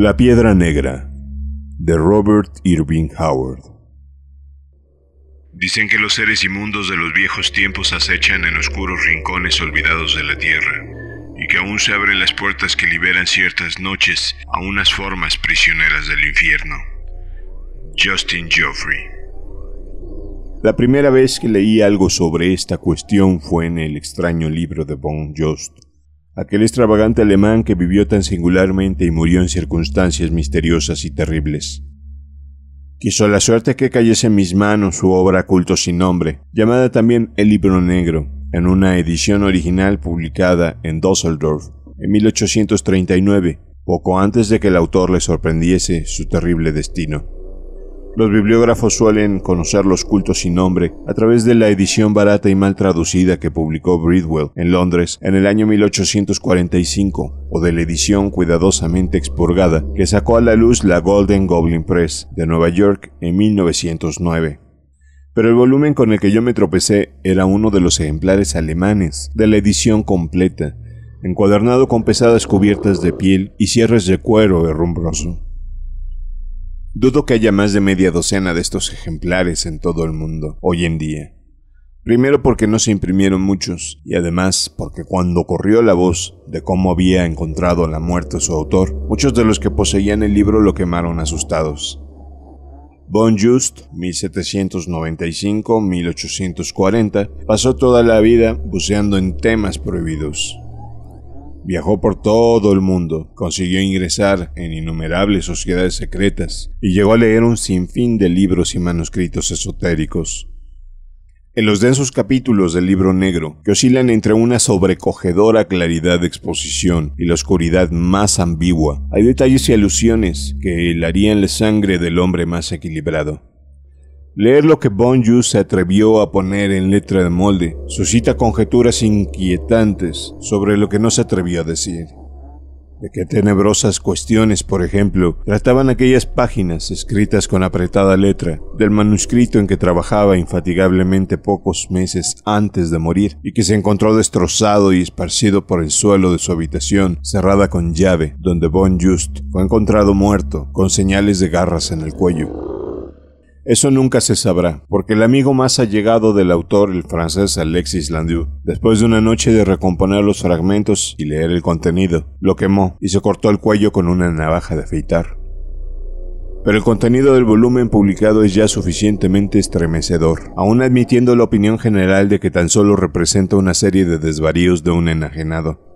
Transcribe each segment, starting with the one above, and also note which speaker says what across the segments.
Speaker 1: La Piedra Negra de Robert Irving Howard Dicen que los seres inmundos de los viejos tiempos acechan en oscuros rincones olvidados de la Tierra, y que aún se abren las puertas que liberan ciertas noches a unas formas prisioneras del infierno. Justin Geoffrey La primera vez que leí algo sobre esta cuestión fue en el extraño libro de Von Jost, aquel extravagante alemán que vivió tan singularmente y murió en circunstancias misteriosas y terribles. Quiso la suerte que cayese en mis manos su obra Culto sin nombre, llamada también El Libro Negro, en una edición original publicada en Düsseldorf en 1839, poco antes de que el autor le sorprendiese su terrible destino. Los bibliógrafos suelen conocer los cultos sin nombre a través de la edición barata y mal traducida que publicó Bridwell en Londres en el año 1845 o de la edición cuidadosamente expurgada que sacó a la luz la Golden Goblin Press de Nueva York en 1909 pero el volumen con el que yo me tropecé era uno de los ejemplares alemanes de la edición completa, encuadernado con pesadas cubiertas de piel y cierres de cuero herrumbroso. Dudo que haya más de media docena de estos ejemplares en todo el mundo hoy en día. Primero porque no se imprimieron muchos y además porque cuando corrió la voz de cómo había encontrado la muerte su autor, muchos de los que poseían el libro lo quemaron asustados. Bon Just, 1795-1840, pasó toda la vida buceando en temas prohibidos. Viajó por todo el mundo, consiguió ingresar en innumerables sociedades secretas y llegó a leer un sinfín de libros y manuscritos esotéricos. En los densos capítulos del libro negro, que oscilan entre una sobrecogedora claridad de exposición y la oscuridad más ambigua, hay detalles y alusiones que helarían la sangre del hombre más equilibrado. Leer lo que Bon Just se atrevió a poner en letra de molde suscita conjeturas inquietantes sobre lo que no se atrevió a decir. De qué tenebrosas cuestiones, por ejemplo, trataban aquellas páginas escritas con apretada letra del manuscrito en que trabajaba infatigablemente pocos meses antes de morir y que se encontró destrozado y esparcido por el suelo de su habitación cerrada con llave, donde Bon Just fue encontrado muerto con señales de garras en el cuello. Eso nunca se sabrá, porque el amigo más allegado del autor, el francés Alexis Landieu, después de una noche de recomponer los fragmentos y leer el contenido, lo quemó y se cortó el cuello con una navaja de afeitar. Pero el contenido del volumen publicado es ya suficientemente estremecedor, aun admitiendo la opinión general de que tan solo representa una serie de desvaríos de un enajenado.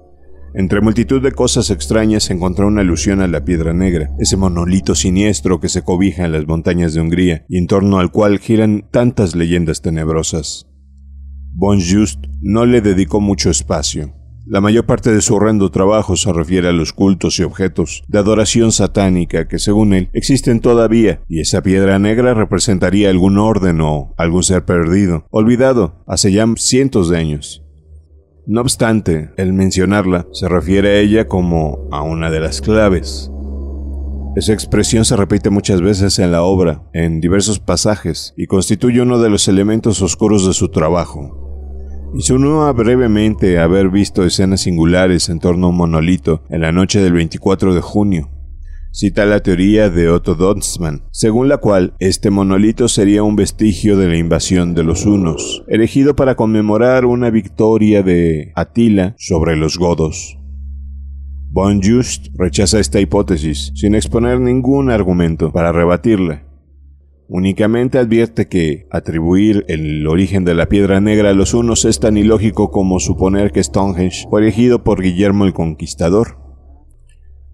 Speaker 1: Entre multitud de cosas extrañas se encontró una alusión a la Piedra Negra, ese monolito siniestro que se cobija en las montañas de Hungría y en torno al cual giran tantas leyendas tenebrosas. Bon Just no le dedicó mucho espacio. La mayor parte de su horrendo trabajo se refiere a los cultos y objetos de adoración satánica que, según él, existen todavía, y esa piedra negra representaría algún orden o algún ser perdido, olvidado hace ya cientos de años. No obstante, el mencionarla se refiere a ella como a una de las claves. Esa expresión se repite muchas veces en la obra, en diversos pasajes, y constituye uno de los elementos oscuros de su trabajo. Insinúa brevemente haber visto escenas singulares en torno a un monolito en la noche del 24 de junio, cita la teoría de Otto Donsman, según la cual este monolito sería un vestigio de la invasión de los hunos, elegido para conmemorar una victoria de Atila sobre los godos. Von Just rechaza esta hipótesis sin exponer ningún argumento para rebatirla. Únicamente advierte que atribuir el origen de la piedra negra a los hunos es tan ilógico como suponer que Stonehenge fue elegido por Guillermo el Conquistador.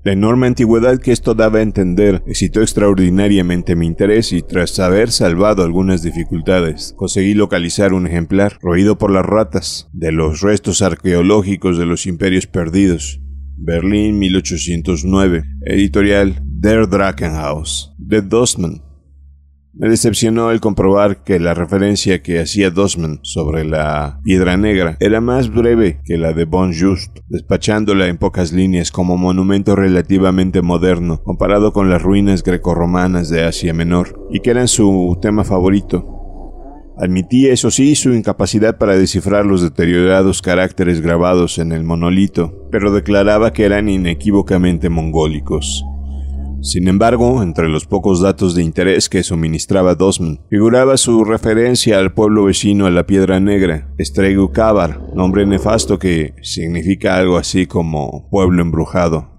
Speaker 1: La enorme antigüedad que esto daba a entender excitó extraordinariamente mi interés y tras haber salvado algunas dificultades, conseguí localizar un ejemplar roído por las ratas de los restos arqueológicos de los imperios perdidos. Berlín 1809, editorial Der Drachenhaus, de Dostmann. Me decepcionó el comprobar que la referencia que hacía Dosman sobre la Piedra Negra era más breve que la de Bon Just, despachándola en pocas líneas como monumento relativamente moderno comparado con las ruinas grecorromanas de Asia Menor, y que eran su tema favorito, Admitía, eso sí, su incapacidad para descifrar los deteriorados caracteres grabados en el monolito, pero declaraba que eran inequívocamente mongólicos. Sin embargo, entre los pocos datos de interés que suministraba Dosman, figuraba su referencia al pueblo vecino a la Piedra Negra, Estregu nombre nefasto que significa algo así como pueblo embrujado.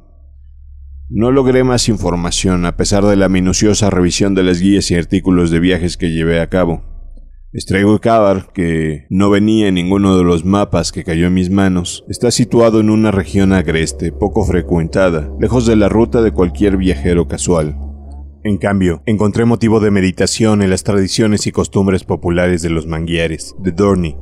Speaker 1: No logré más información a pesar de la minuciosa revisión de las guías y artículos de viajes que llevé a cabo. Estrego Kabar, que no venía en ninguno de los mapas que cayó en mis manos, está situado en una región agreste, poco frecuentada, lejos de la ruta de cualquier viajero casual. En cambio, encontré motivo de meditación en las tradiciones y costumbres populares de los manguiares, de Dorney,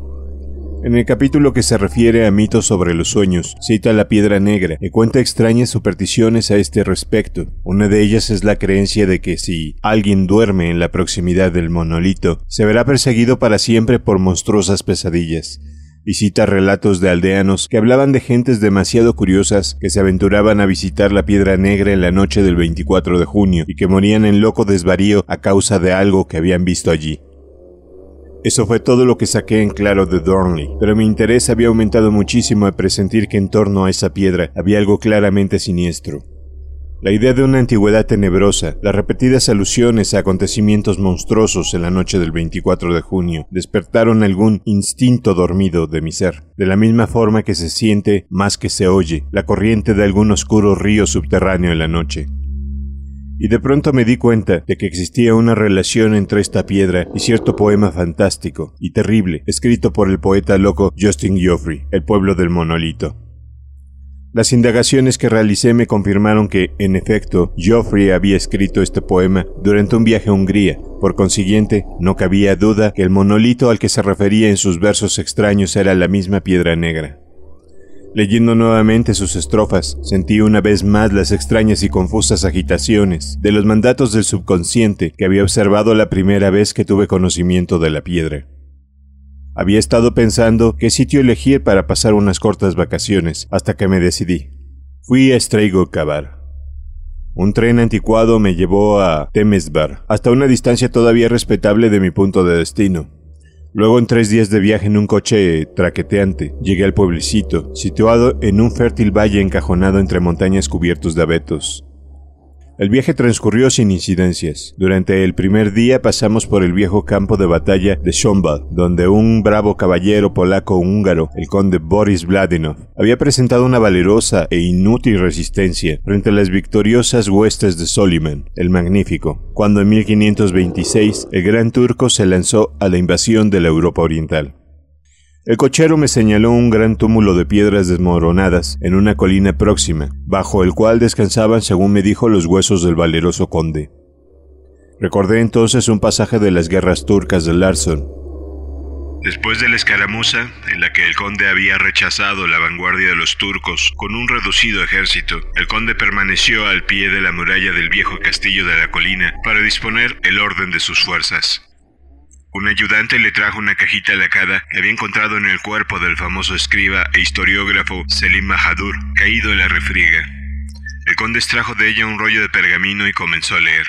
Speaker 1: en el capítulo que se refiere a mitos sobre los sueños, cita la piedra negra y cuenta extrañas supersticiones a este respecto. Una de ellas es la creencia de que si alguien duerme en la proximidad del monolito, se verá perseguido para siempre por monstruosas pesadillas y cita relatos de aldeanos que hablaban de gentes demasiado curiosas que se aventuraban a visitar la Piedra Negra en la noche del 24 de junio y que morían en loco desvarío a causa de algo que habían visto allí. Eso fue todo lo que saqué en claro de Dornley, pero mi interés había aumentado muchísimo al presentir que en torno a esa piedra había algo claramente siniestro. La idea de una antigüedad tenebrosa, las repetidas alusiones a acontecimientos monstruosos en la noche del 24 de junio, despertaron algún instinto dormido de mi ser, de la misma forma que se siente, más que se oye, la corriente de algún oscuro río subterráneo en la noche y de pronto me di cuenta de que existía una relación entre esta piedra y cierto poema fantástico y terrible, escrito por el poeta loco Justin Geoffrey, El pueblo del monolito. Las indagaciones que realicé me confirmaron que, en efecto, Geoffrey había escrito este poema durante un viaje a Hungría. Por consiguiente, no cabía duda que el monolito al que se refería en sus versos extraños era la misma piedra negra. Leyendo nuevamente sus estrofas, sentí una vez más las extrañas y confusas agitaciones de los mandatos del subconsciente que había observado la primera vez que tuve conocimiento de la piedra. Había estado pensando qué sitio elegir para pasar unas cortas vacaciones, hasta que me decidí. Fui a estreigo Un tren anticuado me llevó a Temesbar, hasta una distancia todavía respetable de mi punto de destino. Luego, en tres días de viaje en un coche traqueteante, llegué al pueblecito, situado en un fértil valle encajonado entre montañas cubiertos de abetos. El viaje transcurrió sin incidencias. Durante el primer día pasamos por el viejo campo de batalla de Schombach, donde un bravo caballero polaco-húngaro, el conde Boris Vladinov, había presentado una valerosa e inútil resistencia frente a las victoriosas huestes de Soliman, el Magnífico, cuando en 1526 el gran turco se lanzó a la invasión de la Europa Oriental. El cochero me señaló un gran túmulo de piedras desmoronadas en una colina próxima, bajo el cual descansaban, según me dijo, los huesos del valeroso conde. Recordé entonces un pasaje de las guerras turcas de Larson. Después de la escaramuza, en la que el conde había rechazado la vanguardia de los turcos con un reducido ejército, el conde permaneció al pie de la muralla del viejo castillo de la colina para disponer el orden de sus fuerzas. Un ayudante le trajo una cajita lacada que había encontrado en el cuerpo del famoso escriba e historiógrafo Selim Mahadur, caído en la refriega. El conde extrajo de ella un rollo de pergamino y comenzó a leer.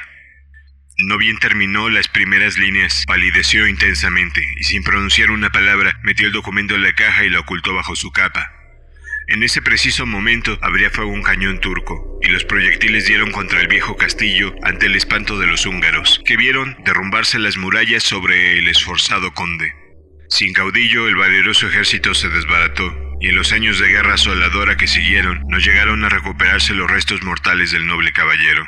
Speaker 1: No bien terminó las primeras líneas, palideció intensamente y sin pronunciar una palabra metió el documento en la caja y lo ocultó bajo su capa. En ese preciso momento abría fuego un cañón turco, y los proyectiles dieron contra el viejo castillo ante el espanto de los húngaros, que vieron derrumbarse las murallas sobre el esforzado conde. Sin caudillo, el valeroso ejército se desbarató, y en los años de guerra asoladora que siguieron, no llegaron a recuperarse los restos mortales del noble caballero.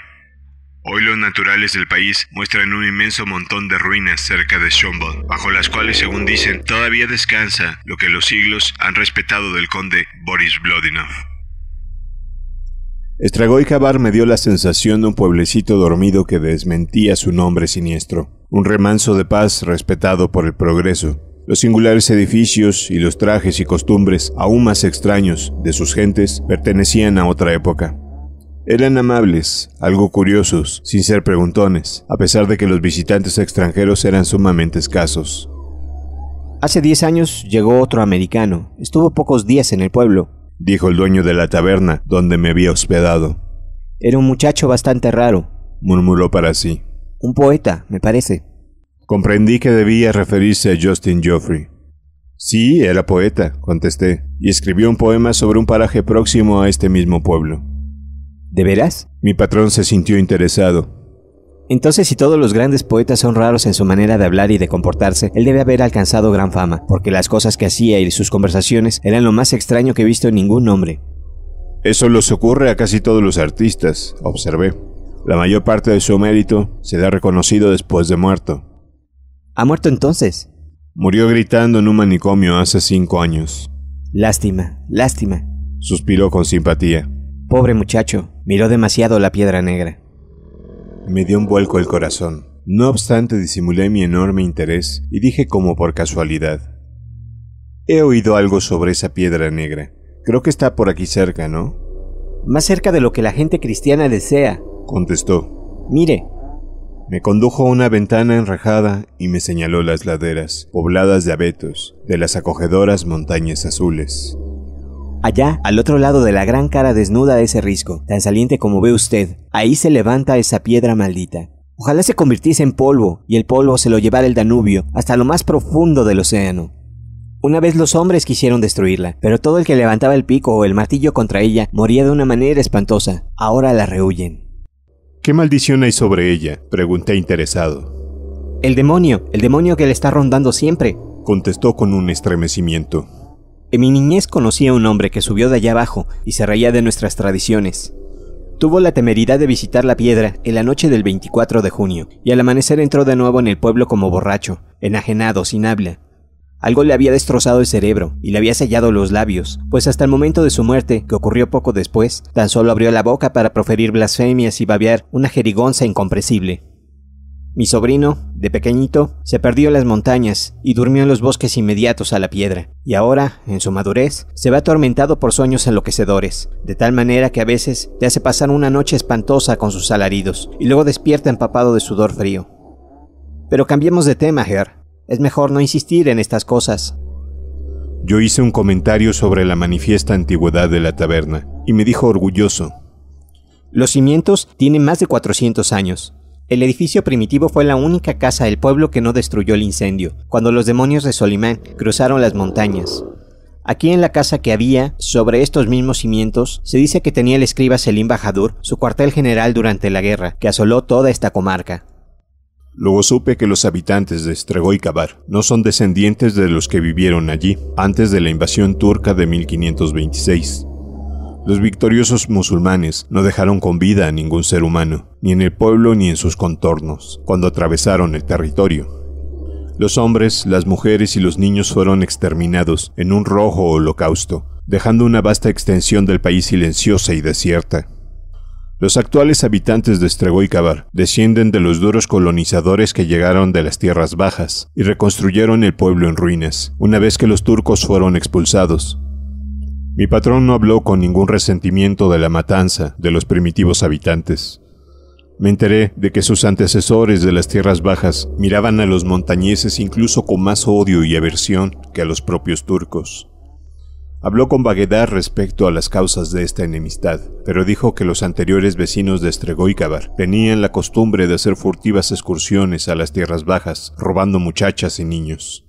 Speaker 1: Hoy los naturales del país muestran un inmenso montón de ruinas cerca de Schomburg, bajo las cuales, según dicen, todavía descansa lo que los siglos han respetado del conde Boris Blodinov. Estragó y me dio la sensación de un pueblecito dormido que desmentía su nombre siniestro, un remanso de paz respetado por el progreso, los singulares edificios y los trajes y costumbres aún más extraños de sus gentes pertenecían a otra época. Eran amables, algo curiosos, sin ser preguntones, a pesar de que los visitantes extranjeros eran sumamente escasos. Hace diez años
Speaker 2: llegó otro americano. Estuvo pocos días en el pueblo, dijo el dueño de la taberna donde me había hospedado. Era un muchacho bastante raro, murmuró para sí. Un
Speaker 1: poeta, me parece. Comprendí que debía referirse a Justin Geoffrey. Sí, era poeta, contesté, y escribió un poema sobre un paraje próximo a este mismo pueblo.
Speaker 2: ¿De veras? Mi patrón se sintió interesado. Entonces, si todos los grandes poetas son raros en su manera de hablar y de comportarse, él debe haber alcanzado gran fama, porque las cosas que hacía y sus conversaciones eran lo más extraño que he visto en ningún hombre. Eso los ocurre
Speaker 1: a casi todos los artistas, observé. La mayor parte de su mérito se da reconocido después de muerto. ¿Ha muerto entonces? Murió gritando en un manicomio
Speaker 2: hace cinco años. Lástima, lástima. Suspiró con simpatía. Pobre muchacho. Miró demasiado la piedra negra. Me dio un vuelco el corazón.
Speaker 1: No obstante, disimulé mi enorme interés y dije como por casualidad. He oído algo sobre esa piedra negra. Creo que está por aquí cerca, ¿no? Más cerca de lo que la gente cristiana desea, contestó. Mire. Me condujo a una ventana enrejada y me señaló las laderas, pobladas de abetos, de las acogedoras montañas azules.
Speaker 2: Allá, al otro lado de la gran cara desnuda de ese risco, tan saliente como ve usted, ahí se levanta esa piedra maldita. Ojalá se convirtiese en polvo y el polvo se lo llevara el Danubio hasta lo más profundo del océano. Una vez los hombres quisieron destruirla, pero todo el que levantaba el pico o el martillo contra ella moría de una manera espantosa. Ahora la rehuyen.
Speaker 1: ¿Qué maldición hay sobre ella? pregunté
Speaker 2: interesado. El demonio, el demonio que le está rondando siempre, contestó con un estremecimiento. En mi niñez conocí a un hombre que subió de allá abajo y se reía de nuestras tradiciones. Tuvo la temeridad de visitar la piedra en la noche del 24 de junio y al amanecer entró de nuevo en el pueblo como borracho, enajenado, sin habla. Algo le había destrozado el cerebro y le había sellado los labios, pues hasta el momento de su muerte, que ocurrió poco después, tan solo abrió la boca para proferir blasfemias y babear una jerigonza incomprensible. Mi sobrino, de pequeñito, se perdió en las montañas y durmió en los bosques inmediatos a la piedra, y ahora, en su madurez, se ve atormentado por sueños enloquecedores, de tal manera que a veces te hace pasar una noche espantosa con sus alaridos, y luego despierta empapado de sudor frío. Pero cambiemos de tema, Herr. Es mejor no insistir en estas cosas.
Speaker 1: Yo hice un comentario sobre la manifiesta antigüedad de la taberna, y me dijo orgulloso.
Speaker 2: Los cimientos tienen más de 400 años, el edificio primitivo fue la única casa del pueblo que no destruyó el incendio, cuando los demonios de Solimán cruzaron las montañas. Aquí en la casa que había, sobre estos mismos cimientos, se dice que tenía el escriba Selim Bahadur su cuartel general durante la guerra, que asoló toda esta comarca.
Speaker 1: Luego supe que los habitantes de Estregoy Kabar no son descendientes de los que vivieron allí antes de la invasión turca de 1526. Los victoriosos musulmanes no dejaron con vida a ningún ser humano, ni en el pueblo ni en sus contornos, cuando atravesaron el territorio. Los hombres, las mujeres y los niños fueron exterminados en un rojo holocausto, dejando una vasta extensión del país silenciosa y desierta. Los actuales habitantes de Estregoy y descienden de los duros colonizadores que llegaron de las tierras bajas y reconstruyeron el pueblo en ruinas, una vez que los turcos fueron expulsados. Mi patrón no habló con ningún resentimiento de la matanza de los primitivos habitantes. Me enteré de que sus antecesores de las tierras bajas miraban a los montañeses incluso con más odio y aversión que a los propios turcos. Habló con vaguedad respecto a las causas de esta enemistad, pero dijo que los anteriores vecinos de Cabar tenían la costumbre de hacer furtivas excursiones a las tierras bajas, robando muchachas y niños.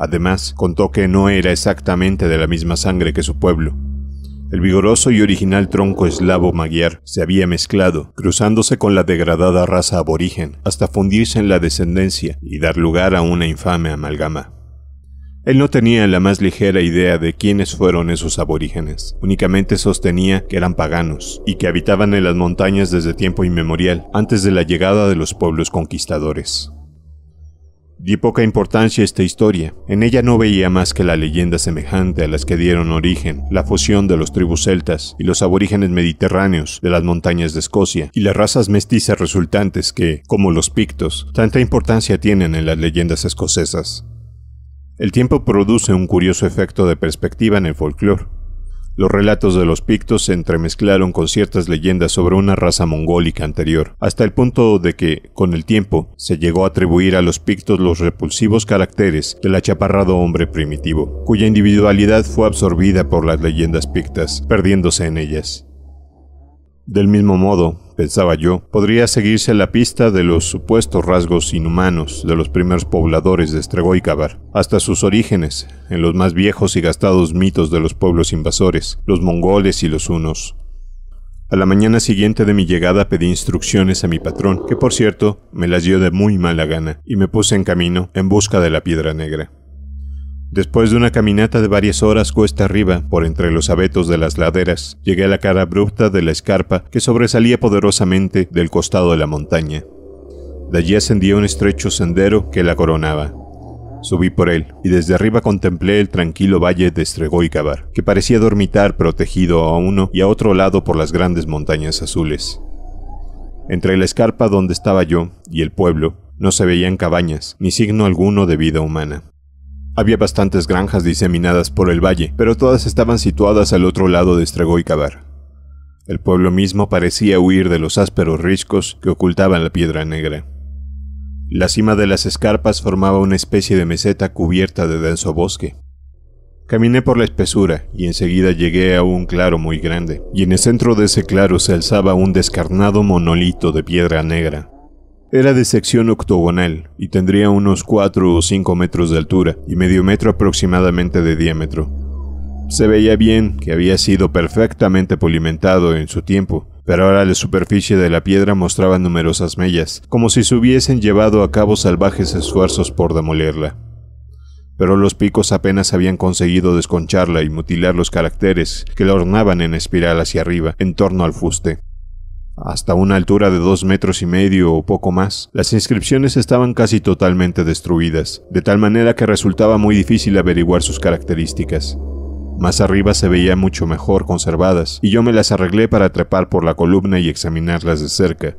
Speaker 1: Además, contó que no era exactamente de la misma sangre que su pueblo. El vigoroso y original tronco eslavo magiar se había mezclado, cruzándose con la degradada raza aborigen, hasta fundirse en la descendencia y dar lugar a una infame amalgama. Él no tenía la más ligera idea de quiénes fueron esos aborígenes, únicamente sostenía que eran paganos y que habitaban en las montañas desde tiempo inmemorial, antes de la llegada de los pueblos conquistadores. Di poca importancia esta historia. En ella no veía más que la leyenda semejante a las que dieron origen, la fusión de los tribus celtas y los aborígenes mediterráneos de las montañas de Escocia y las razas mestizas resultantes que, como los pictos, tanta importancia tienen en las leyendas escocesas. El tiempo produce un curioso efecto de perspectiva en el folclore. Los relatos de los pictos se entremezclaron con ciertas leyendas sobre una raza mongólica anterior, hasta el punto de que, con el tiempo, se llegó a atribuir a los pictos los repulsivos caracteres del achaparrado hombre primitivo, cuya individualidad fue absorbida por las leyendas pictas, perdiéndose en ellas. Del mismo modo, pensaba yo, podría seguirse la pista de los supuestos rasgos inhumanos de los primeros pobladores de Estregoicabar, hasta sus orígenes, en los más viejos y gastados mitos de los pueblos invasores, los mongoles y los hunos. A la mañana siguiente de mi llegada pedí instrucciones a mi patrón, que por cierto me las dio de muy mala gana, y me puse en camino en busca de la piedra negra. Después de una caminata de varias horas cuesta arriba, por entre los abetos de las laderas, llegué a la cara abrupta de la escarpa que sobresalía poderosamente del costado de la montaña. De allí ascendía un estrecho sendero que la coronaba. Subí por él, y desde arriba contemplé el tranquilo valle de Estregoicabar, que parecía dormitar protegido a uno y a otro lado por las grandes montañas azules. Entre la escarpa donde estaba yo y el pueblo, no se veían cabañas, ni signo alguno de vida humana. Había bastantes granjas diseminadas por el valle, pero todas estaban situadas al otro lado de estregó y El pueblo mismo parecía huir de los ásperos riscos que ocultaban la piedra negra. La cima de las escarpas formaba una especie de meseta cubierta de denso bosque. Caminé por la espesura y enseguida llegué a un claro muy grande, y en el centro de ese claro se alzaba un descarnado monolito de piedra negra, era de sección octogonal y tendría unos 4 o 5 metros de altura y medio metro aproximadamente de diámetro. Se veía bien que había sido perfectamente polimentado en su tiempo, pero ahora la superficie de la piedra mostraba numerosas mellas, como si se hubiesen llevado a cabo salvajes esfuerzos por demolerla. Pero los picos apenas habían conseguido desconcharla y mutilar los caracteres que la ornaban en espiral hacia arriba, en torno al fuste hasta una altura de dos metros y medio o poco más. Las inscripciones estaban casi totalmente destruidas, de tal manera que resultaba muy difícil averiguar sus características. Más arriba se veía mucho mejor conservadas, y yo me las arreglé para trepar por la columna y examinarlas de cerca.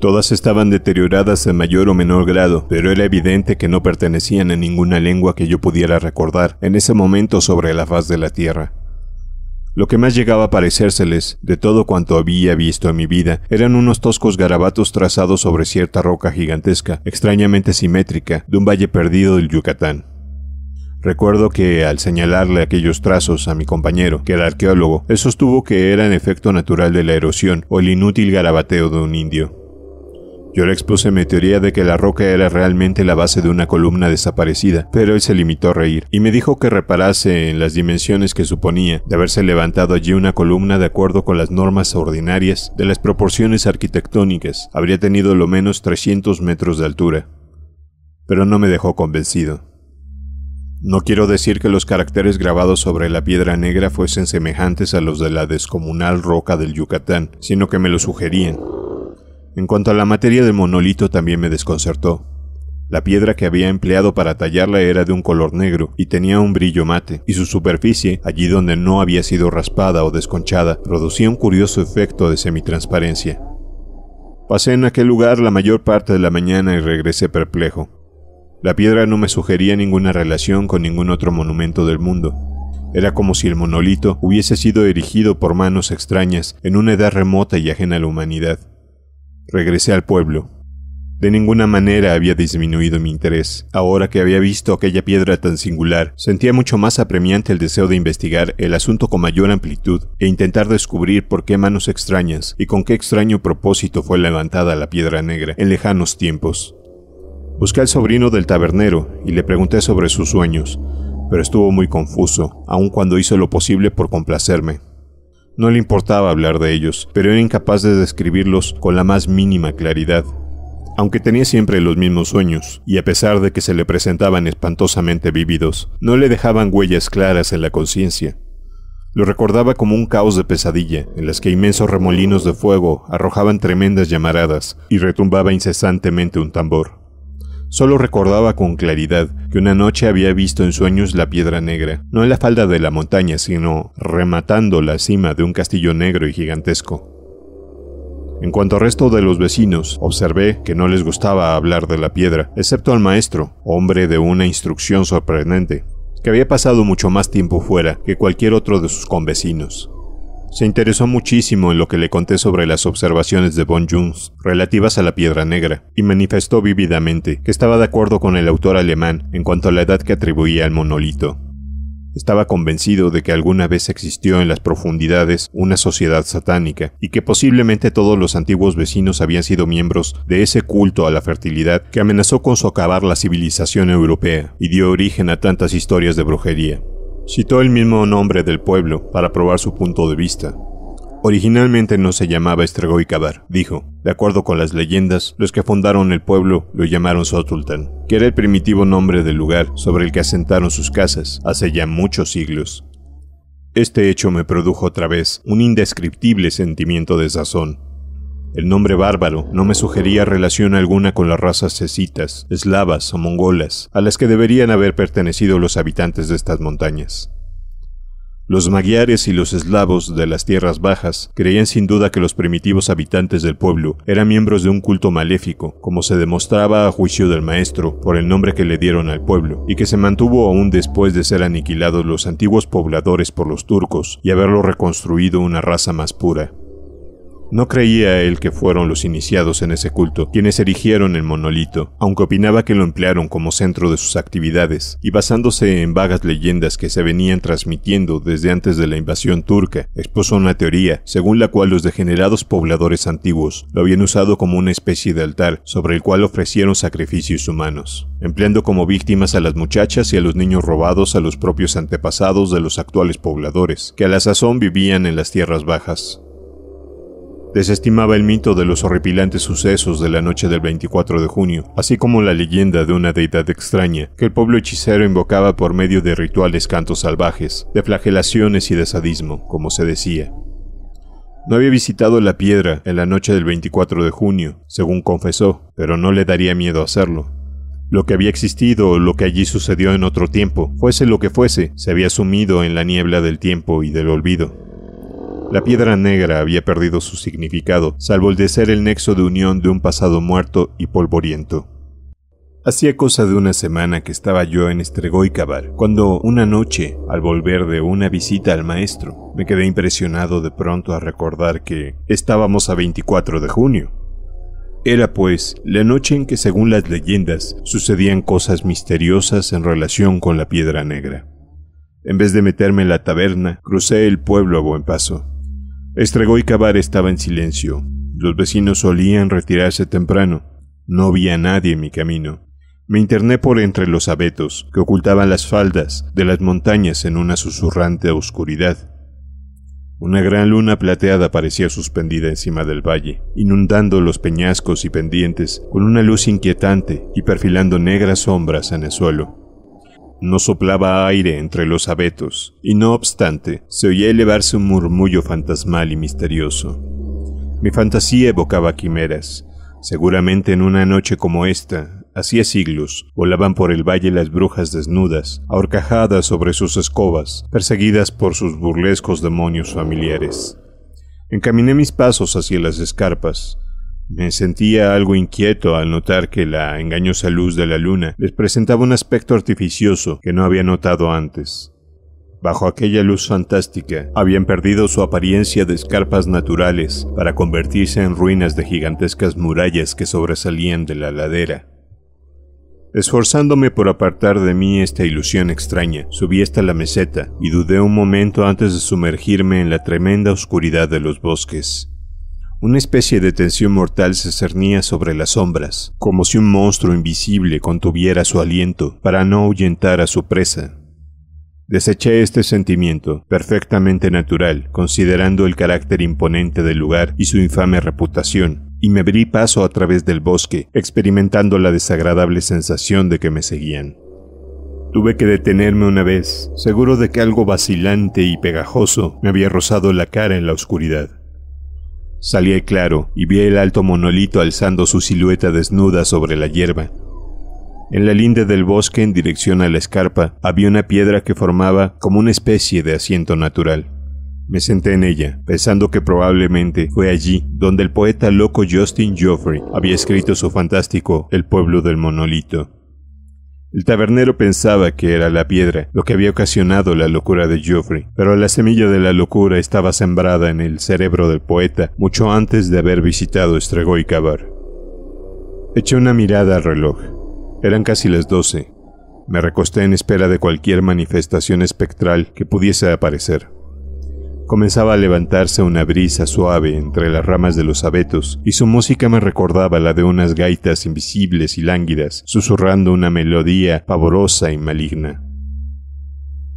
Speaker 1: Todas estaban deterioradas en mayor o menor grado, pero era evidente que no pertenecían a ninguna lengua que yo pudiera recordar en ese momento sobre la faz de la Tierra. Lo que más llegaba a parecérseles de todo cuanto había visto en mi vida eran unos toscos garabatos trazados sobre cierta roca gigantesca, extrañamente simétrica, de un valle perdido del Yucatán. Recuerdo que, al señalarle aquellos trazos a mi compañero, que era arqueólogo, él sostuvo que era en efecto natural de la erosión o el inútil garabateo de un indio. Yo le expuse mi teoría de que la roca era realmente la base de una columna desaparecida, pero él se limitó a reír y me dijo que reparase en las dimensiones que suponía de haberse levantado allí una columna de acuerdo con las normas ordinarias de las proporciones arquitectónicas, habría tenido lo menos 300 metros de altura. Pero no me dejó convencido. No quiero decir que los caracteres grabados sobre la piedra negra fuesen semejantes a los de la descomunal roca del Yucatán, sino que me lo sugerían. En cuanto a la materia del monolito también me desconcertó. La piedra que había empleado para tallarla era de un color negro y tenía un brillo mate, y su superficie, allí donde no había sido raspada o desconchada, producía un curioso efecto de semitransparencia. Pasé en aquel lugar la mayor parte de la mañana y regresé perplejo. La piedra no me sugería ninguna relación con ningún otro monumento del mundo. Era como si el monolito hubiese sido erigido por manos extrañas en una edad remota y ajena a la humanidad. Regresé al pueblo. De ninguna manera había disminuido mi interés. Ahora que había visto aquella piedra tan singular, sentía mucho más apremiante el deseo de investigar el asunto con mayor amplitud e intentar descubrir por qué manos extrañas y con qué extraño propósito fue levantada la piedra negra en lejanos tiempos. Busqué al sobrino del tabernero y le pregunté sobre sus sueños, pero estuvo muy confuso, aun cuando hizo lo posible por complacerme. No le importaba hablar de ellos, pero era incapaz de describirlos con la más mínima claridad. Aunque tenía siempre los mismos sueños, y a pesar de que se le presentaban espantosamente vívidos, no le dejaban huellas claras en la conciencia. Lo recordaba como un caos de pesadilla, en las que inmensos remolinos de fuego arrojaban tremendas llamaradas y retumbaba incesantemente un tambor. Solo recordaba con claridad que una noche había visto en sueños la piedra negra, no en la falda de la montaña, sino rematando la cima de un castillo negro y gigantesco. En cuanto al resto de los vecinos, observé que no les gustaba hablar de la piedra, excepto al maestro, hombre de una instrucción sorprendente, que había pasado mucho más tiempo fuera que cualquier otro de sus convecinos. Se interesó muchísimo en lo que le conté sobre las observaciones de von Jones relativas a la piedra negra y manifestó vívidamente que estaba de acuerdo con el autor alemán en cuanto a la edad que atribuía al monolito. Estaba convencido de que alguna vez existió en las profundidades una sociedad satánica y que posiblemente todos los antiguos vecinos habían sido miembros de ese culto a la fertilidad que amenazó con socavar la civilización europea y dio origen a tantas historias de brujería. Citó el mismo nombre del pueblo para probar su punto de vista. Originalmente no se llamaba Estregoy dijo. De acuerdo con las leyendas, los que fundaron el pueblo lo llamaron Sotultan, que era el primitivo nombre del lugar sobre el que asentaron sus casas hace ya muchos siglos. Este hecho me produjo otra vez un indescriptible sentimiento de sazón, el nombre bárbaro no me sugería relación alguna con las razas cecitas, eslavas o mongolas, a las que deberían haber pertenecido los habitantes de estas montañas. Los magiares y los eslavos de las tierras bajas creían sin duda que los primitivos habitantes del pueblo eran miembros de un culto maléfico, como se demostraba a juicio del maestro por el nombre que le dieron al pueblo, y que se mantuvo aún después de ser aniquilados los antiguos pobladores por los turcos y haberlo reconstruido una raza más pura. No creía él que fueron los iniciados en ese culto quienes erigieron el monolito, aunque opinaba que lo emplearon como centro de sus actividades, y basándose en vagas leyendas que se venían transmitiendo desde antes de la invasión turca, expuso una teoría según la cual los degenerados pobladores antiguos lo habían usado como una especie de altar sobre el cual ofrecieron sacrificios humanos, empleando como víctimas a las muchachas y a los niños robados a los propios antepasados de los actuales pobladores, que a la sazón vivían en las tierras bajas desestimaba el mito de los horripilantes sucesos de la noche del 24 de junio, así como la leyenda de una deidad extraña que el pueblo hechicero invocaba por medio de rituales cantos salvajes, de flagelaciones y de sadismo, como se decía. No había visitado la piedra en la noche del 24 de junio, según confesó, pero no le daría miedo hacerlo. Lo que había existido o lo que allí sucedió en otro tiempo, fuese lo que fuese, se había sumido en la niebla del tiempo y del olvido. La piedra negra había perdido su significado, salvo el de ser el nexo de unión de un pasado muerto y polvoriento. Hacía cosa de una semana que estaba yo en Cabar, cuando una noche, al volver de una visita al maestro, me quedé impresionado de pronto a recordar que estábamos a 24 de junio. Era pues la noche en que, según las leyendas, sucedían cosas misteriosas en relación con la piedra negra. En vez de meterme en la taberna, crucé el pueblo a buen paso, Estregó y Cabar estaba en silencio. Los vecinos solían retirarse temprano. No había nadie en mi camino. Me interné por entre los abetos, que ocultaban las faldas de las montañas en una susurrante oscuridad. Una gran luna plateada parecía suspendida encima del valle, inundando los peñascos y pendientes con una luz inquietante y perfilando negras sombras en el suelo. No soplaba aire entre los abetos, y no obstante, se oía elevarse un murmullo fantasmal y misterioso. Mi fantasía evocaba quimeras. Seguramente en una noche como esta, Hacía siglos, volaban por el valle las brujas desnudas, ahorcajadas sobre sus escobas, perseguidas por sus burlescos demonios familiares. Encaminé mis pasos hacia las escarpas. Me sentía algo inquieto al notar que la engañosa luz de la luna les presentaba un aspecto artificioso que no había notado antes. Bajo aquella luz fantástica, habían perdido su apariencia de escarpas naturales para convertirse en ruinas de gigantescas murallas que sobresalían de la ladera. Esforzándome por apartar de mí esta ilusión extraña, subí hasta la meseta y dudé un momento antes de sumergirme en la tremenda oscuridad de los bosques. Una especie de tensión mortal se cernía sobre las sombras, como si un monstruo invisible contuviera su aliento para no ahuyentar a su presa. Deseché este sentimiento, perfectamente natural, considerando el carácter imponente del lugar y su infame reputación, y me abrí paso a través del bosque, experimentando la desagradable sensación de que me seguían. Tuve que detenerme una vez, seguro de que algo vacilante y pegajoso me había rozado la cara en la oscuridad. Salí claro y vi el alto monolito alzando su silueta desnuda sobre la hierba. En la linde del bosque en dirección a la escarpa había una piedra que formaba como una especie de asiento natural. Me senté en ella, pensando que probablemente fue allí donde el poeta loco Justin Joffrey había escrito su fantástico El pueblo del monolito. El tabernero pensaba que era la piedra lo que había ocasionado la locura de Geoffrey, pero la semilla de la locura estaba sembrada en el cerebro del poeta mucho antes de haber visitado Estregó y Cabar. Eché una mirada al reloj. Eran casi las doce. Me recosté en espera de cualquier manifestación espectral que pudiese aparecer. Comenzaba a levantarse una brisa suave entre las ramas de los abetos, y su música me recordaba la de unas gaitas invisibles y lánguidas, susurrando una melodía pavorosa y maligna.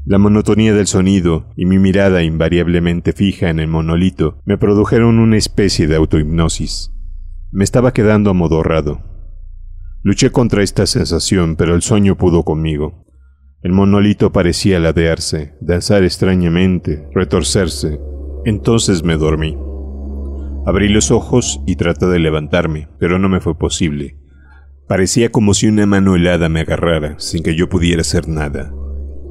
Speaker 1: La monotonía del sonido y mi mirada invariablemente fija en el monolito me produjeron una especie de autohipnosis. Me estaba quedando amodorrado. Luché contra esta sensación, pero el sueño pudo conmigo. El monolito parecía ladearse, danzar extrañamente, retorcerse. Entonces me dormí. Abrí los ojos y traté de levantarme, pero no me fue posible. Parecía como si una mano helada me agarrara, sin que yo pudiera hacer nada.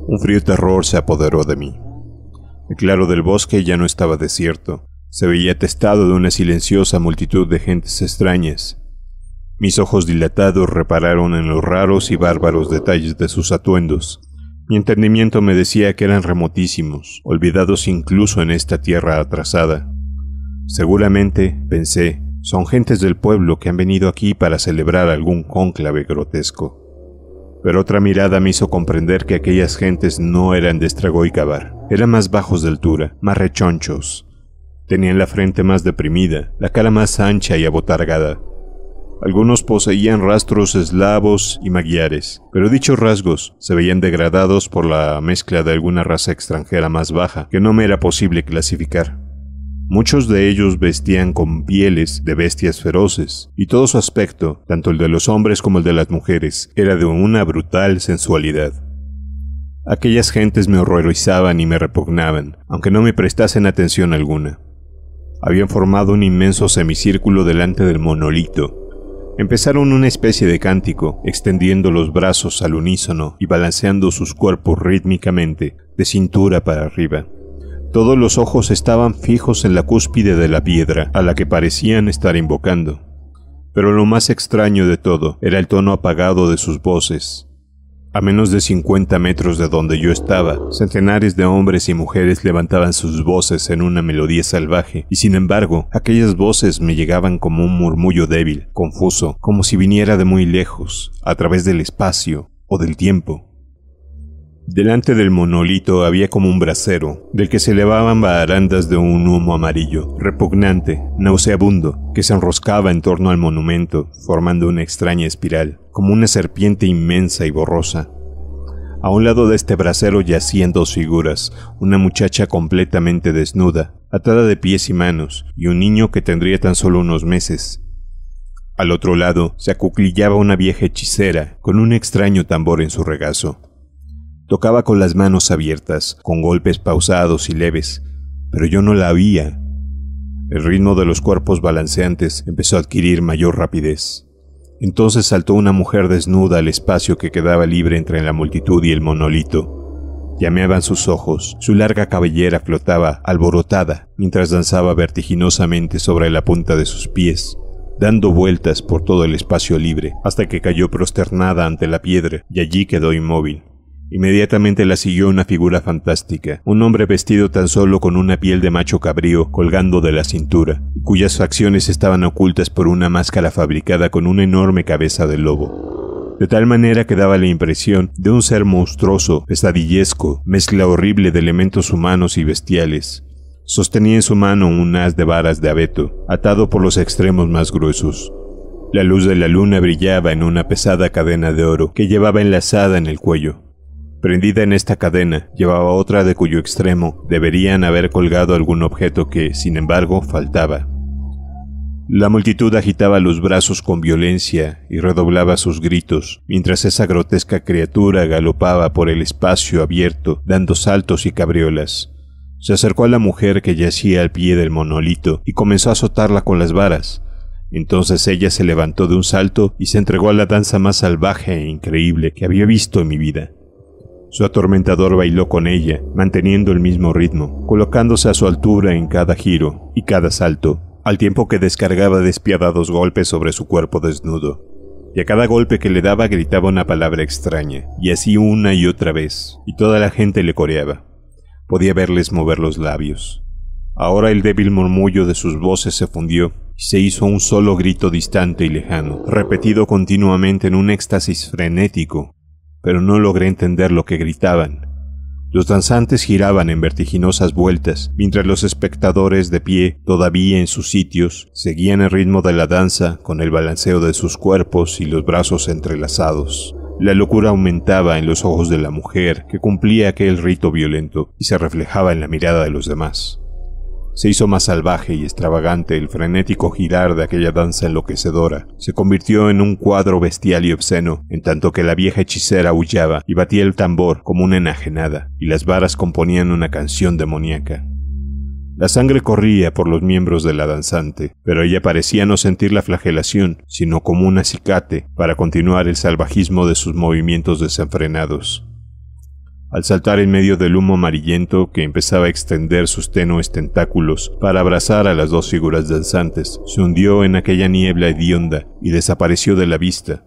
Speaker 1: Un frío terror se apoderó de mí. El claro del bosque ya no estaba desierto, se veía atestado de una silenciosa multitud de gentes extrañas. Mis ojos dilatados repararon en los raros y bárbaros detalles de sus atuendos. Mi entendimiento me decía que eran remotísimos, olvidados incluso en esta tierra atrasada. Seguramente, pensé, son gentes del pueblo que han venido aquí para celebrar algún cónclave grotesco. Pero otra mirada me hizo comprender que aquellas gentes no eran de estrago y cavar, eran más bajos de altura, más rechonchos. Tenían la frente más deprimida, la cara más ancha y abotargada, algunos poseían rastros eslavos y magiares, pero dichos rasgos se veían degradados por la mezcla de alguna raza extranjera más baja que no me era posible clasificar. Muchos de ellos vestían con pieles de bestias feroces, y todo su aspecto, tanto el de los hombres como el de las mujeres, era de una brutal sensualidad. Aquellas gentes me horrorizaban y me repugnaban, aunque no me prestasen atención alguna. Habían formado un inmenso semicírculo delante del monolito, Empezaron una especie de cántico, extendiendo los brazos al unísono y balanceando sus cuerpos rítmicamente, de cintura para arriba. Todos los ojos estaban fijos en la cúspide de la piedra, a la que parecían estar invocando. Pero lo más extraño de todo era el tono apagado de sus voces, a menos de 50 metros de donde yo estaba, centenares de hombres y mujeres levantaban sus voces en una melodía salvaje, y sin embargo, aquellas voces me llegaban como un murmullo débil, confuso, como si viniera de muy lejos, a través del espacio o del tiempo. Delante del monolito había como un brasero, del que se elevaban barandas de un humo amarillo, repugnante, nauseabundo, que se enroscaba en torno al monumento, formando una extraña espiral, como una serpiente inmensa y borrosa. A un lado de este brasero yacían dos figuras, una muchacha completamente desnuda, atada de pies y manos, y un niño que tendría tan solo unos meses. Al otro lado se acuclillaba una vieja hechicera, con un extraño tambor en su regazo. Tocaba con las manos abiertas, con golpes pausados y leves, pero yo no la oía. El ritmo de los cuerpos balanceantes empezó a adquirir mayor rapidez. Entonces saltó una mujer desnuda al espacio que quedaba libre entre la multitud y el monolito. Llameaban sus ojos, su larga cabellera flotaba alborotada mientras danzaba vertiginosamente sobre la punta de sus pies, dando vueltas por todo el espacio libre, hasta que cayó prosternada ante la piedra y allí quedó inmóvil. Inmediatamente la siguió una figura fantástica, un hombre vestido tan solo con una piel de macho cabrío colgando de la cintura, cuyas facciones estaban ocultas por una máscara fabricada con una enorme cabeza de lobo. De tal manera que daba la impresión de un ser monstruoso, estadillesco, mezcla horrible de elementos humanos y bestiales. Sostenía en su mano un haz de varas de abeto, atado por los extremos más gruesos. La luz de la luna brillaba en una pesada cadena de oro que llevaba enlazada en el cuello. Prendida en esta cadena, llevaba otra de cuyo extremo deberían haber colgado algún objeto que, sin embargo, faltaba. La multitud agitaba los brazos con violencia y redoblaba sus gritos, mientras esa grotesca criatura galopaba por el espacio abierto, dando saltos y cabriolas. Se acercó a la mujer que yacía al pie del monolito y comenzó a azotarla con las varas. Entonces ella se levantó de un salto y se entregó a la danza más salvaje e increíble que había visto en mi vida. Su atormentador bailó con ella, manteniendo el mismo ritmo, colocándose a su altura en cada giro y cada salto, al tiempo que descargaba despiadados golpes sobre su cuerpo desnudo. Y a cada golpe que le daba gritaba una palabra extraña, y así una y otra vez, y toda la gente le coreaba. Podía verles mover los labios. Ahora el débil murmullo de sus voces se fundió y se hizo un solo grito distante y lejano, repetido continuamente en un éxtasis frenético pero no logré entender lo que gritaban. Los danzantes giraban en vertiginosas vueltas, mientras los espectadores de pie, todavía en sus sitios, seguían el ritmo de la danza con el balanceo de sus cuerpos y los brazos entrelazados. La locura aumentaba en los ojos de la mujer que cumplía aquel rito violento y se reflejaba en la mirada de los demás. Se hizo más salvaje y extravagante el frenético girar de aquella danza enloquecedora. Se convirtió en un cuadro bestial y obsceno, en tanto que la vieja hechicera aullaba y batía el tambor como una enajenada, y las varas componían una canción demoníaca. La sangre corría por los miembros de la danzante, pero ella parecía no sentir la flagelación, sino como un acicate para continuar el salvajismo de sus movimientos desenfrenados al saltar en medio del humo amarillento que empezaba a extender sus tenues tentáculos para abrazar a las dos figuras danzantes, se hundió en aquella niebla hedionda y desapareció de la vista.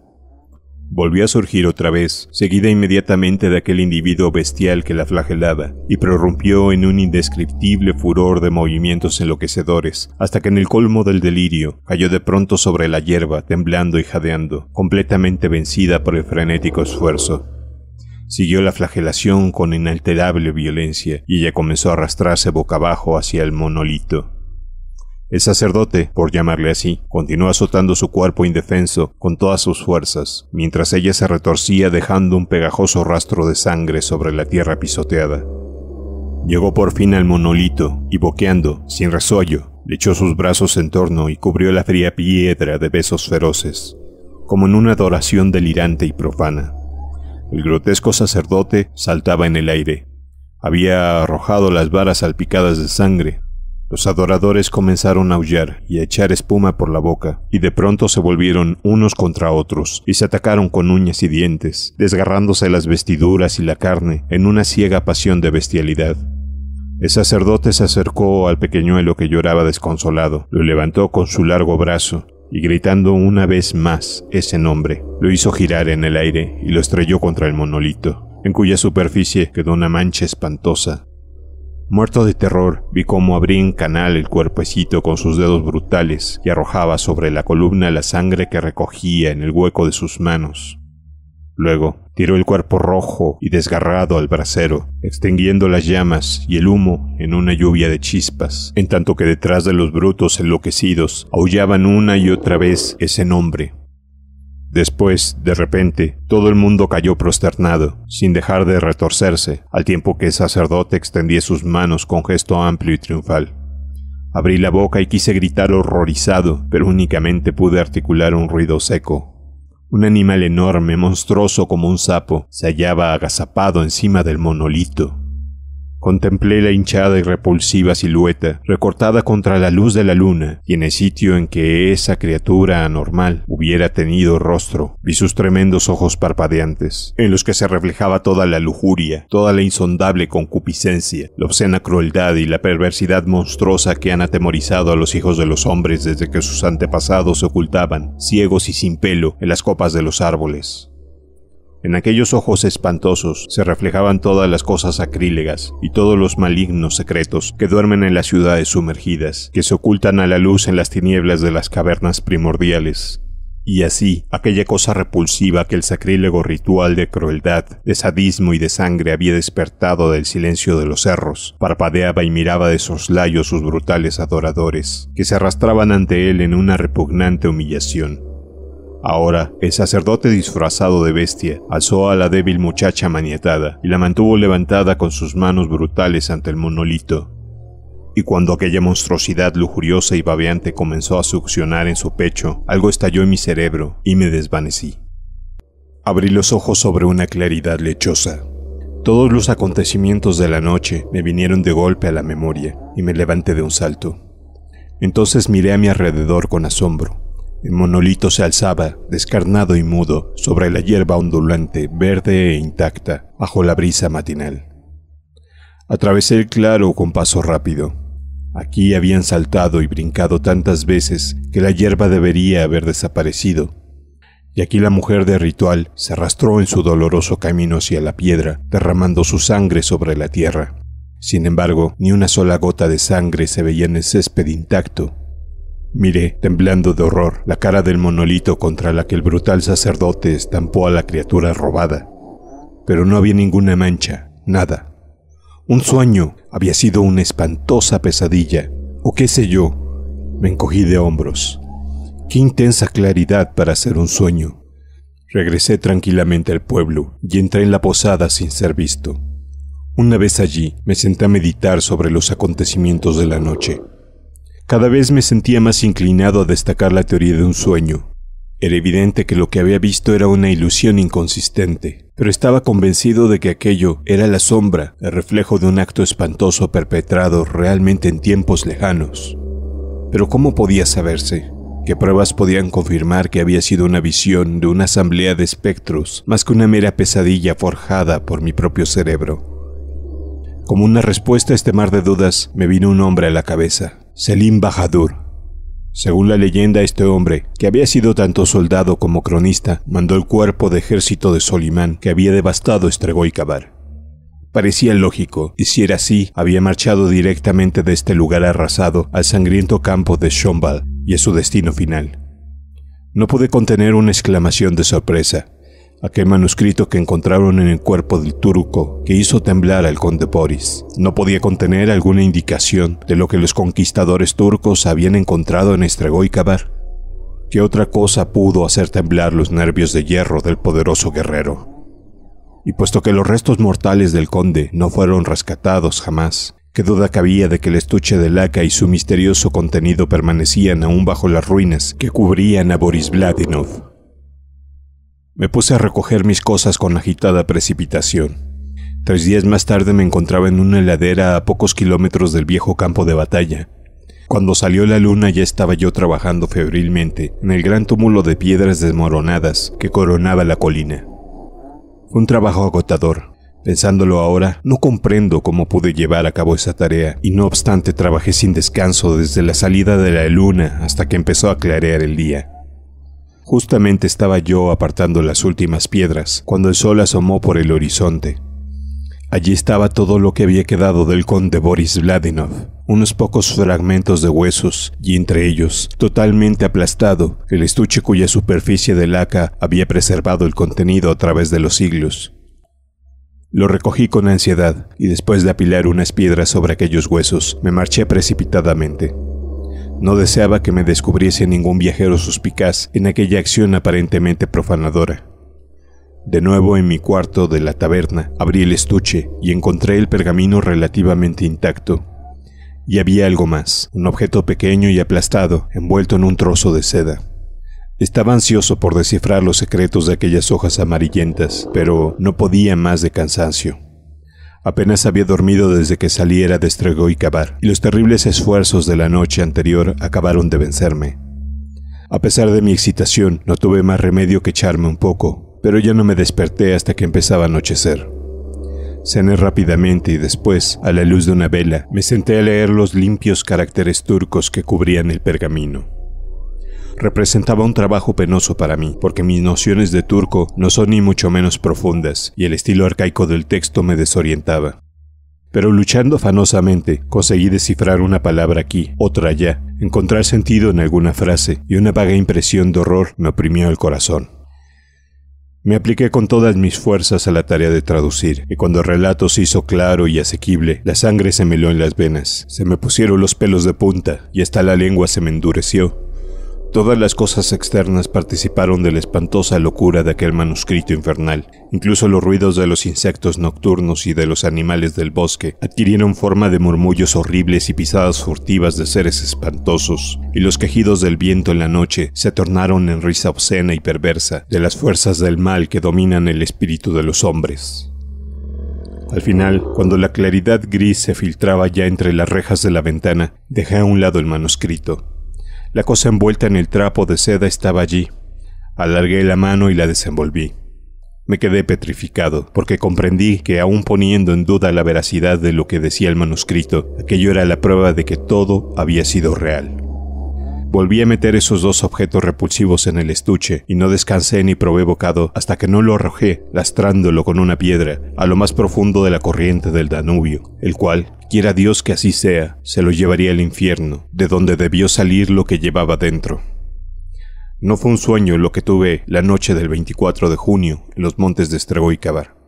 Speaker 1: Volvió a surgir otra vez, seguida inmediatamente de aquel individuo bestial que la flagelaba, y prorrumpió en un indescriptible furor de movimientos enloquecedores, hasta que en el colmo del delirio cayó de pronto sobre la hierba, temblando y jadeando, completamente vencida por el frenético esfuerzo. Siguió la flagelación con inalterable violencia y ella comenzó a arrastrarse boca abajo hacia el monolito. El sacerdote, por llamarle así, continuó azotando su cuerpo indefenso con todas sus fuerzas, mientras ella se retorcía dejando un pegajoso rastro de sangre sobre la tierra pisoteada. Llegó por fin al monolito y boqueando, sin resollo, le echó sus brazos en torno y cubrió la fría piedra de besos feroces, como en una adoración delirante y profana. El grotesco sacerdote saltaba en el aire. Había arrojado las varas salpicadas de sangre. Los adoradores comenzaron a aullar y a echar espuma por la boca, y de pronto se volvieron unos contra otros, y se atacaron con uñas y dientes, desgarrándose las vestiduras y la carne en una ciega pasión de bestialidad. El sacerdote se acercó al pequeñuelo que lloraba desconsolado, lo levantó con su largo brazo y gritando una vez más ese nombre, lo hizo girar en el aire y lo estrelló contra el monolito, en cuya superficie quedó una mancha espantosa. Muerto de terror, vi cómo abría en canal el cuerpecito con sus dedos brutales y arrojaba sobre la columna la sangre que recogía en el hueco de sus manos. Luego, tiró el cuerpo rojo y desgarrado al brasero, extinguiendo las llamas y el humo en una lluvia de chispas, en tanto que detrás de los brutos enloquecidos aullaban una y otra vez ese nombre. Después, de repente, todo el mundo cayó prosternado, sin dejar de retorcerse, al tiempo que el sacerdote extendía sus manos con gesto amplio y triunfal. Abrí la boca y quise gritar horrorizado, pero únicamente pude articular un ruido seco, un animal enorme, monstruoso como un sapo, se hallaba agazapado encima del monolito. Contemplé la hinchada y repulsiva silueta, recortada contra la luz de la luna, y en el sitio en que esa criatura anormal hubiera tenido rostro, vi sus tremendos ojos parpadeantes, en los que se reflejaba toda la lujuria, toda la insondable concupiscencia, la obscena crueldad y la perversidad monstruosa que han atemorizado a los hijos de los hombres desde que sus antepasados se ocultaban, ciegos y sin pelo, en las copas de los árboles. En aquellos ojos espantosos se reflejaban todas las cosas sacrílegas y todos los malignos secretos que duermen en las ciudades sumergidas, que se ocultan a la luz en las tinieblas de las cavernas primordiales. Y así, aquella cosa repulsiva que el sacrílego ritual de crueldad, de sadismo y de sangre había despertado del silencio de los cerros, parpadeaba y miraba de soslayo sus brutales adoradores, que se arrastraban ante él en una repugnante humillación. Ahora, el sacerdote disfrazado de bestia alzó a la débil muchacha maniatada y la mantuvo levantada con sus manos brutales ante el monolito. Y cuando aquella monstruosidad lujuriosa y babeante comenzó a succionar en su pecho, algo estalló en mi cerebro y me desvanecí. Abrí los ojos sobre una claridad lechosa. Todos los acontecimientos de la noche me vinieron de golpe a la memoria y me levanté de un salto. Entonces miré a mi alrededor con asombro. El monolito se alzaba, descarnado y mudo, sobre la hierba ondulante, verde e intacta, bajo la brisa matinal. Atravesé el claro con paso rápido. Aquí habían saltado y brincado tantas veces que la hierba debería haber desaparecido. Y aquí la mujer de ritual se arrastró en su doloroso camino hacia la piedra, derramando su sangre sobre la tierra. Sin embargo, ni una sola gota de sangre se veía en el césped intacto, Miré, temblando de horror, la cara del monolito contra la que el brutal sacerdote estampó a la criatura robada. Pero no había ninguna mancha, nada. Un sueño había sido una espantosa pesadilla, o qué sé yo. Me encogí de hombros. Qué intensa claridad para ser un sueño. Regresé tranquilamente al pueblo y entré en la posada sin ser visto. Una vez allí, me senté a meditar sobre los acontecimientos de la noche. Cada vez me sentía más inclinado a destacar la teoría de un sueño. Era evidente que lo que había visto era una ilusión inconsistente, pero estaba convencido de que aquello era la sombra, el reflejo de un acto espantoso perpetrado realmente en tiempos lejanos. Pero ¿cómo podía saberse? ¿Qué pruebas podían confirmar que había sido una visión de una asamblea de espectros más que una mera pesadilla forjada por mi propio cerebro? Como una respuesta a este mar de dudas, me vino un hombre a la cabeza. Selim Bahadur. Según la leyenda, este hombre, que había sido tanto soldado como cronista, mandó el cuerpo de ejército de Solimán que había devastado Estregó y Parecía lógico, y si era así, había marchado directamente de este lugar arrasado al sangriento campo de Shombal y a su destino final. No pude contener una exclamación de sorpresa, aquel manuscrito que encontraron en el cuerpo del turco que hizo temblar al conde Boris. No podía contener alguna indicación de lo que los conquistadores turcos habían encontrado en Kabar? ¿Qué otra cosa pudo hacer temblar los nervios de hierro del poderoso guerrero? Y puesto que los restos mortales del conde no fueron rescatados jamás, qué duda cabía de que el estuche de laca y su misterioso contenido permanecían aún bajo las ruinas que cubrían a Boris Vladinov. Me puse a recoger mis cosas con agitada precipitación. Tres días más tarde me encontraba en una heladera a pocos kilómetros del viejo campo de batalla. Cuando salió la luna ya estaba yo trabajando febrilmente en el gran túmulo de piedras desmoronadas que coronaba la colina. Fue un trabajo agotador. Pensándolo ahora, no comprendo cómo pude llevar a cabo esa tarea, y no obstante trabajé sin descanso desde la salida de la luna hasta que empezó a clarear el día. Justamente estaba yo apartando las últimas piedras cuando el sol asomó por el horizonte. Allí estaba todo lo que había quedado del conde Boris Vladinov, unos pocos fragmentos de huesos, y entre ellos, totalmente aplastado, el estuche cuya superficie de laca había preservado el contenido a través de los siglos. Lo recogí con ansiedad, y después de apilar unas piedras sobre aquellos huesos, me marché precipitadamente. No deseaba que me descubriese ningún viajero suspicaz en aquella acción aparentemente profanadora. De nuevo en mi cuarto de la taberna, abrí el estuche y encontré el pergamino relativamente intacto. Y había algo más, un objeto pequeño y aplastado, envuelto en un trozo de seda. Estaba ansioso por descifrar los secretos de aquellas hojas amarillentas, pero no podía más de cansancio. Apenas había dormido desde que saliera de y Cabar, y los terribles esfuerzos de la noche anterior acabaron de vencerme. A pesar de mi excitación, no tuve más remedio que echarme un poco, pero ya no me desperté hasta que empezaba a anochecer. Cené rápidamente y después, a la luz de una vela, me senté a leer los limpios caracteres turcos que cubrían el pergamino representaba un trabajo penoso para mí, porque mis nociones de turco no son ni mucho menos profundas, y el estilo arcaico del texto me desorientaba. Pero luchando fanosamente, conseguí descifrar una palabra aquí, otra allá, encontrar sentido en alguna frase, y una vaga impresión de horror me oprimió el corazón. Me apliqué con todas mis fuerzas a la tarea de traducir, y cuando el relato se hizo claro y asequible, la sangre se me en las venas, se me pusieron los pelos de punta, y hasta la lengua se me endureció, Todas las cosas externas participaron de la espantosa locura de aquel manuscrito infernal. Incluso los ruidos de los insectos nocturnos y de los animales del bosque adquirieron forma de murmullos horribles y pisadas furtivas de seres espantosos, y los quejidos del viento en la noche se tornaron en risa obscena y perversa de las fuerzas del mal que dominan el espíritu de los hombres. Al final, cuando la claridad gris se filtraba ya entre las rejas de la ventana, dejé a un lado el manuscrito la cosa envuelta en el trapo de seda estaba allí. Alargué la mano y la desenvolví. Me quedé petrificado, porque comprendí que aún poniendo en duda la veracidad de lo que decía el manuscrito, aquello era la prueba de que todo había sido real. Volví a meter esos dos objetos repulsivos en el estuche y no descansé ni probé bocado hasta que no lo arrojé, lastrándolo con una piedra, a lo más profundo de la corriente del Danubio, el cual, quiera Dios que así sea, se lo llevaría al infierno, de donde debió salir lo que llevaba dentro. No fue un sueño lo que tuve la noche del 24 de junio en los montes de Estrego y Cabar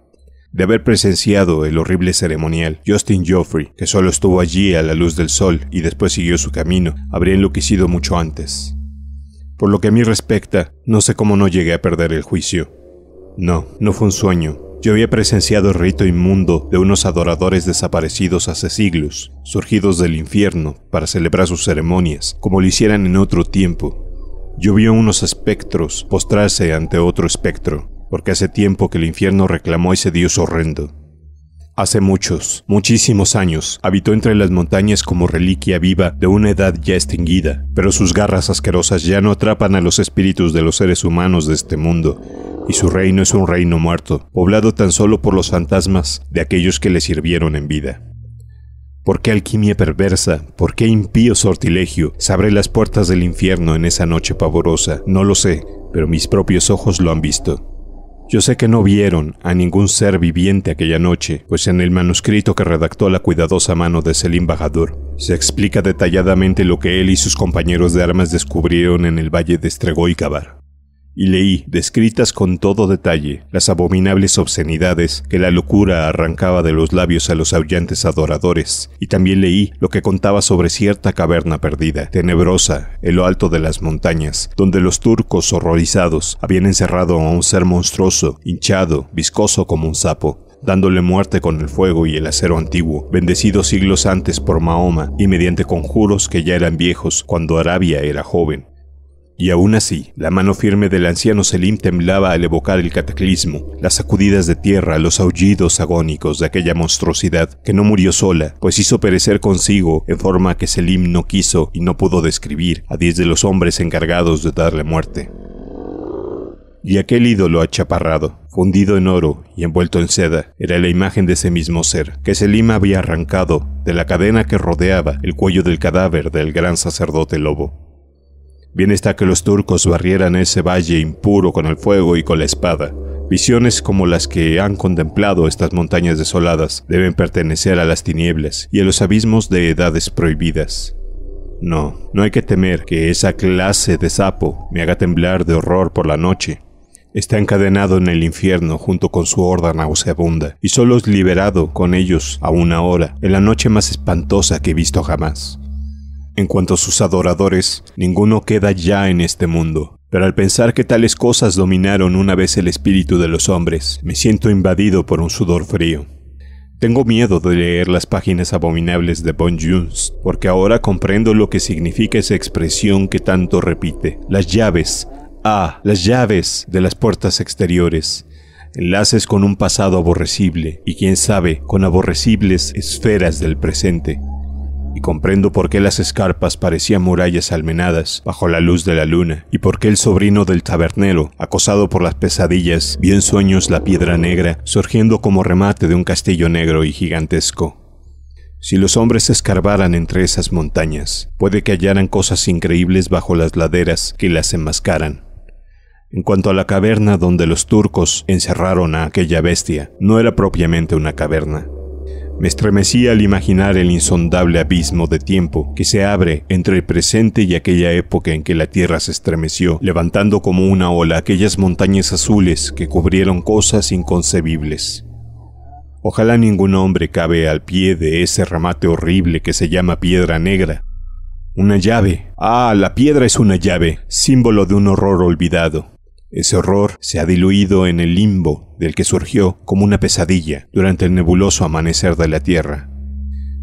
Speaker 1: de haber presenciado el horrible ceremonial. Justin Joffrey, que solo estuvo allí a la luz del sol y después siguió su camino, habría enloquecido mucho antes. Por lo que a mí respecta, no sé cómo no llegué a perder el juicio. No, no fue un sueño. Yo había presenciado el rito inmundo de unos adoradores desaparecidos hace siglos, surgidos del infierno para celebrar sus ceremonias, como lo hicieran en otro tiempo. Yo vi a unos espectros postrarse ante otro espectro, porque hace tiempo que el infierno reclamó a ese dios horrendo. Hace muchos, muchísimos años, habitó entre las montañas como reliquia viva de una edad ya extinguida, pero sus garras asquerosas ya no atrapan a los espíritus de los seres humanos de este mundo, y su reino es un reino muerto, poblado tan solo por los fantasmas de aquellos que le sirvieron en vida. ¿Por qué alquimia perversa? ¿Por qué impío sortilegio? Se abre las puertas del infierno en esa noche pavorosa. No lo sé, pero mis propios ojos lo han visto. Yo sé que no vieron a ningún ser viviente aquella noche, pues en el manuscrito que redactó la cuidadosa mano de Selim Bajador se explica detalladamente lo que él y sus compañeros de armas descubrieron en el valle de y Cabar y leí, descritas con todo detalle, las abominables obscenidades que la locura arrancaba de los labios a los aullantes adoradores, y también leí lo que contaba sobre cierta caverna perdida, tenebrosa, en lo alto de las montañas, donde los turcos horrorizados habían encerrado a un ser monstruoso, hinchado, viscoso como un sapo, dándole muerte con el fuego y el acero antiguo, bendecido siglos antes por Mahoma y mediante conjuros que ya eran viejos cuando Arabia era joven. Y aún así, la mano firme del anciano Selim temblaba al evocar el cataclismo, las sacudidas de tierra, los aullidos agónicos de aquella monstruosidad que no murió sola, pues hizo perecer consigo en forma que Selim no quiso y no pudo describir a diez de los hombres encargados de darle muerte. Y aquel ídolo achaparrado, fundido en oro y envuelto en seda, era la imagen de ese mismo ser, que Selim había arrancado de la cadena que rodeaba el cuello del cadáver del gran sacerdote lobo. Bien está que los turcos barrieran ese valle impuro con el fuego y con la espada. Visiones como las que han contemplado estas montañas desoladas deben pertenecer a las tinieblas y a los abismos de edades prohibidas. No, no hay que temer que esa clase de sapo me haga temblar de horror por la noche. Está encadenado en el infierno junto con su horda nauseabunda y solo es liberado con ellos a una hora, en la noche más espantosa que he visto jamás. En cuanto a sus adoradores, ninguno queda ya en este mundo. Pero al pensar que tales cosas dominaron una vez el espíritu de los hombres, me siento invadido por un sudor frío. Tengo miedo de leer las páginas abominables de Bon Joons, porque ahora comprendo lo que significa esa expresión que tanto repite. Las llaves, ah, las llaves de las puertas exteriores, enlaces con un pasado aborrecible y quién sabe, con aborrecibles esferas del presente y comprendo por qué las escarpas parecían murallas almenadas bajo la luz de la luna, y por qué el sobrino del tabernero, acosado por las pesadillas, vio en sueños la piedra negra surgiendo como remate de un castillo negro y gigantesco. Si los hombres escarbaran entre esas montañas, puede que hallaran cosas increíbles bajo las laderas que las enmascaran. En cuanto a la caverna donde los turcos encerraron a aquella bestia, no era propiamente una caverna, me estremecí al imaginar el insondable abismo de tiempo que se abre entre el presente y aquella época en que la tierra se estremeció, levantando como una ola aquellas montañas azules que cubrieron cosas inconcebibles. Ojalá ningún hombre cabe al pie de ese remate horrible que se llama piedra negra. Una llave. Ah, la piedra es una llave, símbolo de un horror olvidado. Ese horror se ha diluido en el limbo del que surgió como una pesadilla durante el nebuloso amanecer de la Tierra.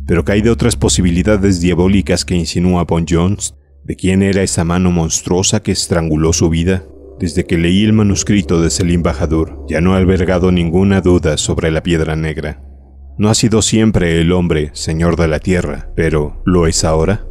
Speaker 1: Pero ¿qué hay de otras posibilidades diabólicas que insinúa Bon Jones, de quién era esa mano monstruosa que estranguló su vida. Desde que leí el manuscrito de Selim embajador ya no he albergado ninguna duda sobre la piedra negra. No ha sido siempre el hombre señor de la tierra, pero ¿lo es ahora?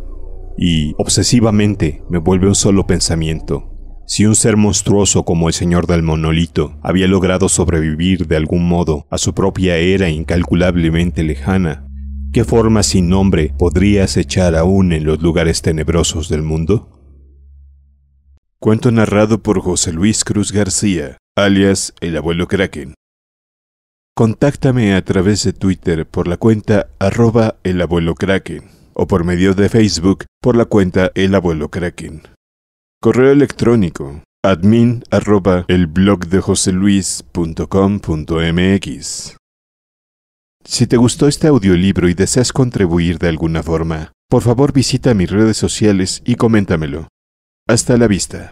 Speaker 1: Y obsesivamente me vuelve un solo pensamiento, si un ser monstruoso como el señor del monolito había logrado sobrevivir de algún modo a su propia era incalculablemente lejana, ¿qué forma sin nombre podría acechar aún en los lugares tenebrosos del mundo? Cuento narrado por José Luis Cruz García, alias el abuelo Kraken. Contáctame a través de Twitter por la cuenta arroba el abuelo Kraken o por medio de Facebook por la cuenta el abuelo Kraken. Correo electrónico admin arroba el Si te gustó este audiolibro y deseas contribuir de alguna forma, por favor visita mis redes sociales y coméntamelo. Hasta la vista.